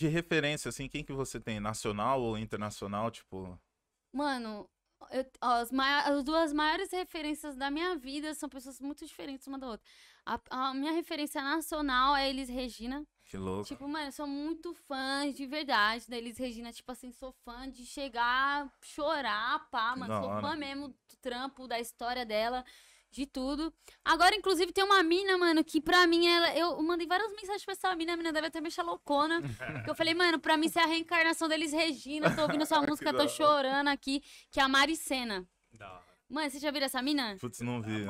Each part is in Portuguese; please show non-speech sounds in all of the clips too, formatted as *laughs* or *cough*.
de referência, assim, quem que você tem? Nacional ou internacional, tipo? Mano, eu, ó, as, as, duas maiores referências da minha vida são pessoas muito diferentes uma da outra. A, a, minha referência nacional é Elis Regina. Que louco. Tipo, mano, eu sou muito fã de verdade da Elis Regina. Tipo assim, sou fã de chegar, chorar, pá, mano. Sou fã mesmo do trampo, da história dela de tudo. Agora, inclusive, tem uma mina, mano, que pra mim, ela. Eu mandei várias mensagens pra essa mina, a mina deve até me loucona, loucona. *laughs* eu falei, mano, pra mim, ser é a reencarnação deles, Regina. Tô ouvindo sua música, tô chorando aqui, que é a Maricena. Da Mano, você já viu essa mina? Putz, não vi.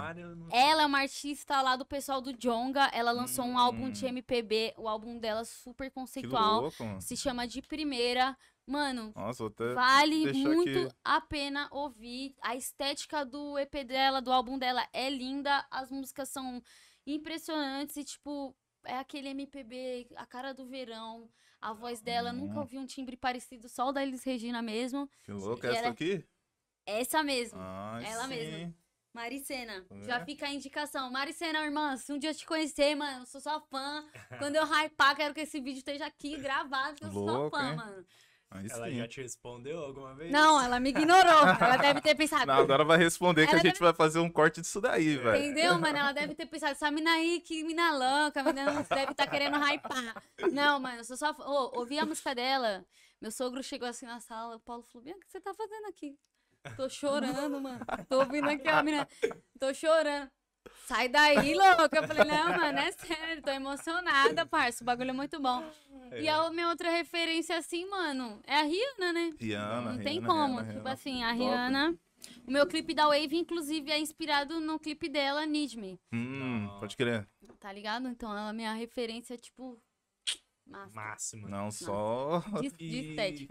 Ela é uma artista lá do pessoal do Jonga. Ela lançou hum. um álbum de MPB. Hum. O álbum dela super conceitual. louco mano. Se chama De Primeira. Mano, Nossa, vale muito aqui. a pena ouvir. A estética do EP dela, do álbum dela, é linda. As músicas são impressionantes e, tipo, é aquele MPB, a cara do verão. A voz dela, hum. nunca uhum. ouvi um timbre parecido, só o da Elis Regina mesmo. Que louco, e é essa ela... É aqui? Essa mesmo. Ah, ela sim. mesma. Maricena, é. já fica a indicação. Maricena, irmã, se um dia eu te conhecer, mano, eu sou sua fã. Quando eu hypar, quero que esse vídeo esteja aqui gravado, que eu Louco, sou sua fã, hein? mano. Aí ela sim. já te respondeu alguma vez? Não, ela me ignorou. ela deve ter pensado. Não, agora vai responder que a gente deve... vai fazer um corte disso daí, velho. Entendeu, mano? Ela deve ter pensado, essa mina aí, que mina louca, mina deve estar tá querendo hypar. Não, mano, eu sou só. Ô, ouvi a música dela. Meu sogro chegou assim na sala, o Paulo falou: Bianca, o que você tá fazendo aqui? Tô chorando, mano. Tô ouvindo aqui a menina. Tô chorando. Sai daí, louca. Eu falei, não, mano, é sério, tô emocionada, parça. O bagulho é muito bom. É. E a minha outra referência, assim, mano, é a Rihanna, né? Rihanna. Não Rihanna, tem como. Rihanna, tipo Rihanna. assim, a Rihanna. O meu clipe da Wave, inclusive, é inspirado no clipe dela, Need Me. Hum, pode crer. Tá ligado? Então, ela é minha referência, tipo, Máxima. Não só. De, *laughs* de estética.